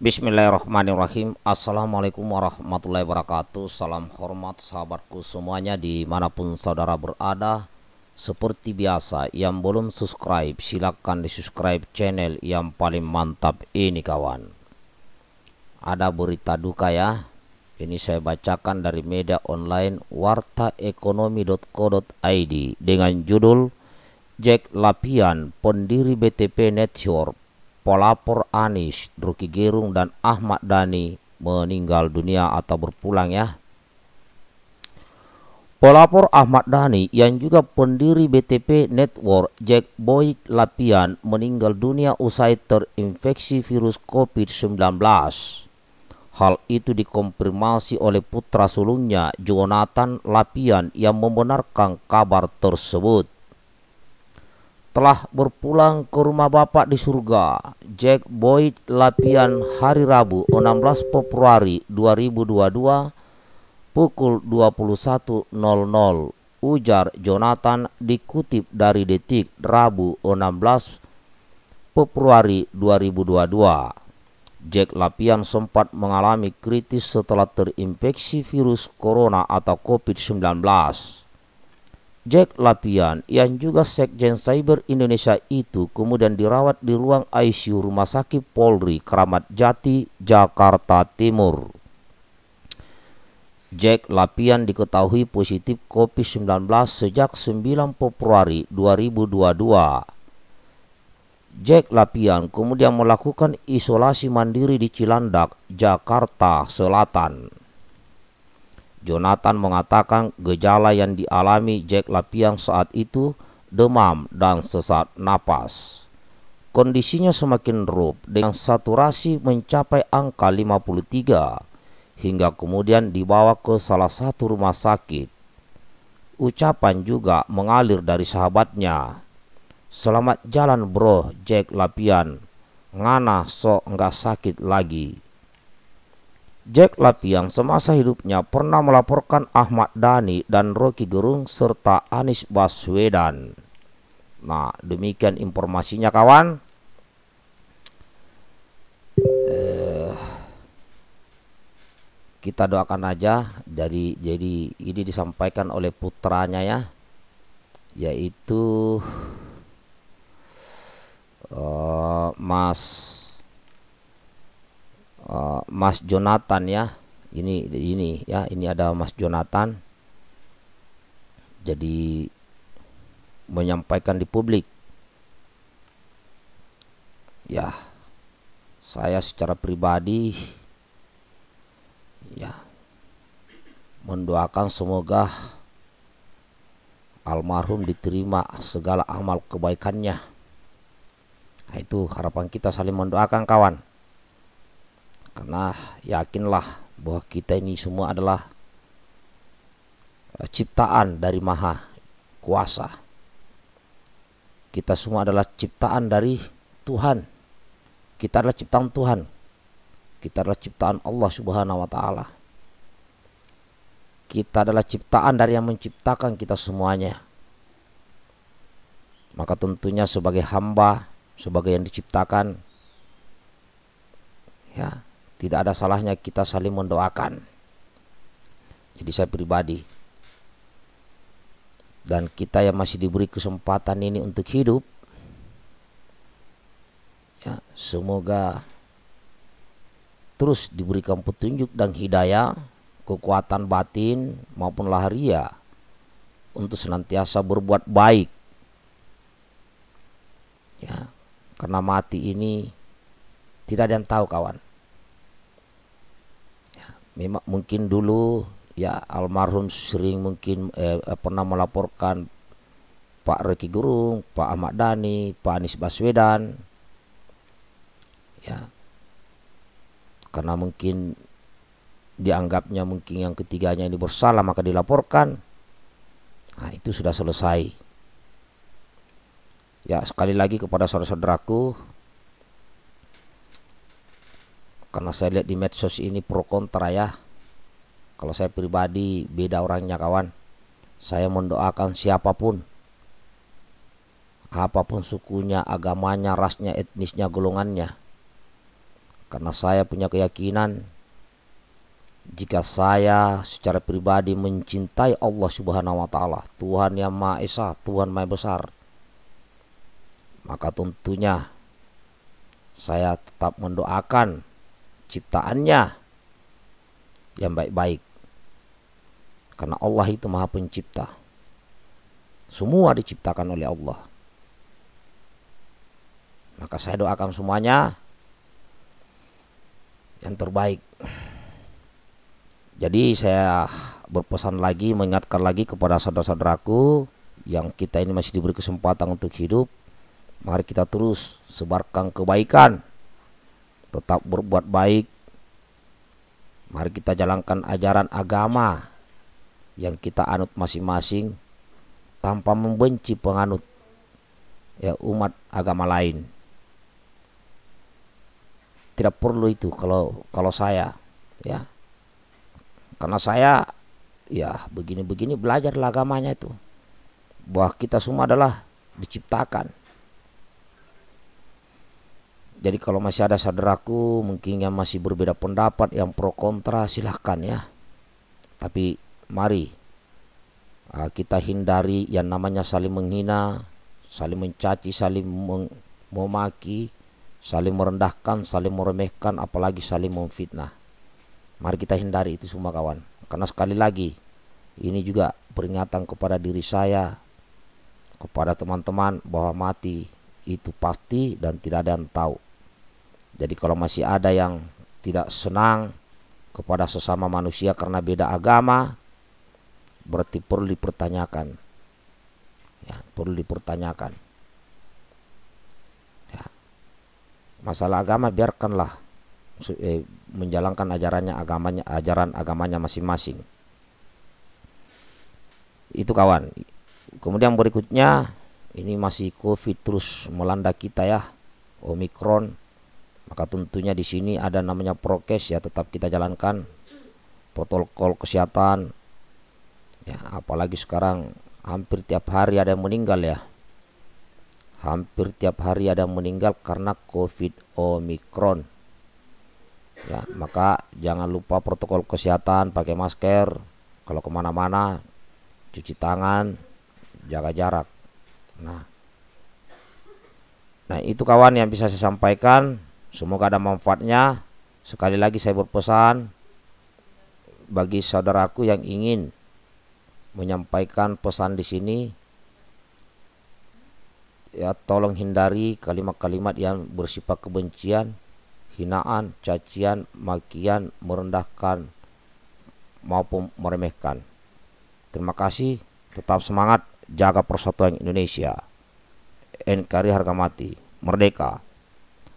Bismillahirrahmanirrahim Assalamualaikum warahmatullahi wabarakatuh Salam hormat sahabatku semuanya Dimanapun saudara berada Seperti biasa Yang belum subscribe Silahkan di subscribe channel yang paling mantap ini kawan Ada berita duka ya Ini saya bacakan dari media online Wartaekonomi.co.id Dengan judul Jack Lapian Pendiri BTP Network pelapor Anis, Druki Gerung dan Ahmad Dhani meninggal dunia atau berpulang ya. Pelapor Ahmad Dhani yang juga pendiri BTP Network Jack Boy Lapian meninggal dunia usai terinfeksi virus COVID-19. Hal itu dikonfirmasi oleh putra sulungnya Jonathan Lapian yang membenarkan kabar tersebut telah berpulang ke rumah bapak di surga. Jack Boyd Lapian hari Rabu 16 Februari 2022 pukul 21.00 ujar Jonathan dikutip dari Detik Rabu 16 Februari 2022. Jack Lapian sempat mengalami kritis setelah terinfeksi virus corona atau COVID-19. Jack Lapian yang juga Sekjen Cyber Indonesia itu kemudian dirawat di ruang ICU Rumah Sakit Polri Keramat Jati, Jakarta Timur. Jack Lapian diketahui positif COVID-19 sejak 9 Februari 2022. Jack Lapian kemudian melakukan isolasi mandiri di Cilandak, Jakarta Selatan. Jonathan mengatakan gejala yang dialami Jack Lapiang saat itu demam dan sesak napas. Kondisinya semakin drop dengan saturasi mencapai angka 53 hingga kemudian dibawa ke salah satu rumah sakit. Ucapan juga mengalir dari sahabatnya. Selamat jalan bro Jack Lapian. Ngana sok nggak sakit lagi. Jack Lap yang semasa hidupnya pernah melaporkan Ahmad Dhani dan Rocky Gerung serta Anies Baswedan. Nah, demikian informasinya kawan. Eh, kita doakan aja dari jadi ini disampaikan oleh putranya ya, yaitu eh, Mas Eh, Mas Jonathan ya ini ini ya ini ada Mas Jonathan jadi menyampaikan di publik ya saya secara pribadi ya mendoakan semoga almarhum diterima segala amal kebaikannya nah, itu harapan kita saling mendoakan kawan karena yakinlah bahwa kita ini semua adalah eh, ciptaan dari Maha Kuasa. Kita semua adalah ciptaan dari Tuhan. Kita adalah ciptaan Tuhan. Kita adalah ciptaan Allah Subhanahu wa taala. Kita adalah ciptaan dari yang menciptakan kita semuanya. Maka tentunya sebagai hamba, sebagai yang diciptakan ya tidak ada salahnya kita saling mendoakan. Jadi saya pribadi dan kita yang masih diberi kesempatan ini untuk hidup ya semoga terus diberikan petunjuk dan hidayah kekuatan batin maupun lahiria untuk senantiasa berbuat baik ya karena mati ini tidak ada yang tahu kawan memang mungkin dulu ya almarhum sering mungkin eh, eh pernah melaporkan Pak Reki Gurung, Pak Ahmad Dhani, Pak Anies Baswedan. Ya. Karena mungkin dianggapnya mungkin yang ketiganya ini bersalah maka dilaporkan. Nah, itu sudah selesai. Ya, sekali lagi kepada saudara-saudaraku karena saya lihat di medsos ini pro kontra ya kalau saya pribadi beda orangnya kawan saya mendoakan siapapun apapun sukunya agamanya rasnya etnisnya golongannya karena saya punya keyakinan jika saya secara pribadi mencintai Allah Subhanahu wa taala, Tuhan yang Maha Esa, Tuhan Maha Besar, maka tentunya saya tetap mendoakan ciptaannya yang baik-baik. Karena Allah itu maha pencipta. Semua diciptakan oleh Allah. Maka saya doakan semuanya yang terbaik. Jadi saya berpesan lagi, mengingatkan lagi kepada saudara-saudaraku yang kita ini masih diberi kesempatan untuk hidup. Mari kita terus sebarkan kebaikan tetap berbuat baik. Mari kita jalankan ajaran agama yang kita anut masing-masing tanpa membenci penganut ya umat agama lain. Tidak perlu itu kalau kalau saya ya. Karena saya ya begini-begini belajarlah agamanya itu bahwa kita semua adalah diciptakan jadi kalau masih ada saudaraku mungkin yang masih berbeda pendapat yang pro kontra silahkan ya. Tapi mari ah, kita hindari yang namanya saling menghina, saling mencaci, saling memaki, saling merendahkan, saling meremehkan, apalagi saling memfitnah. Mari kita hindari itu semua kawan. Karena sekali lagi ini juga peringatan kepada diri saya, kepada teman-teman bahwa mati itu pasti dan tidak ada yang tahu. Jadi kalau masih ada yang tidak senang kepada sesama manusia karena beda agama, berarti perlu dipertanyakan. Ya, perlu dipertanyakan. Ya. Masalah agama biarkanlah eh, menjalankan ajarannya agamanya ajaran agamanya masing-masing. Itu kawan. Kemudian berikutnya ini masih covid terus melanda kita ya, omikron maka tentunya di sini ada namanya prokes ya tetap kita jalankan protokol kesehatan. Ya, apalagi sekarang hampir tiap hari ada yang meninggal ya. Hampir tiap hari ada yang meninggal karena Covid Omikron Ya, maka jangan lupa protokol kesehatan, pakai masker kalau kemana-mana, cuci tangan, jaga jarak. Nah, nah itu kawan yang bisa saya sampaikan. Semoga ada manfaatnya. Sekali lagi saya berpesan bagi saudaraku yang ingin menyampaikan pesan di sini ya tolong hindari kalimat-kalimat yang bersifat kebencian, hinaan, cacian, makian, merendahkan maupun meremehkan. Terima kasih, tetap semangat, jaga persatuan Indonesia. NKRI harga mati, merdeka.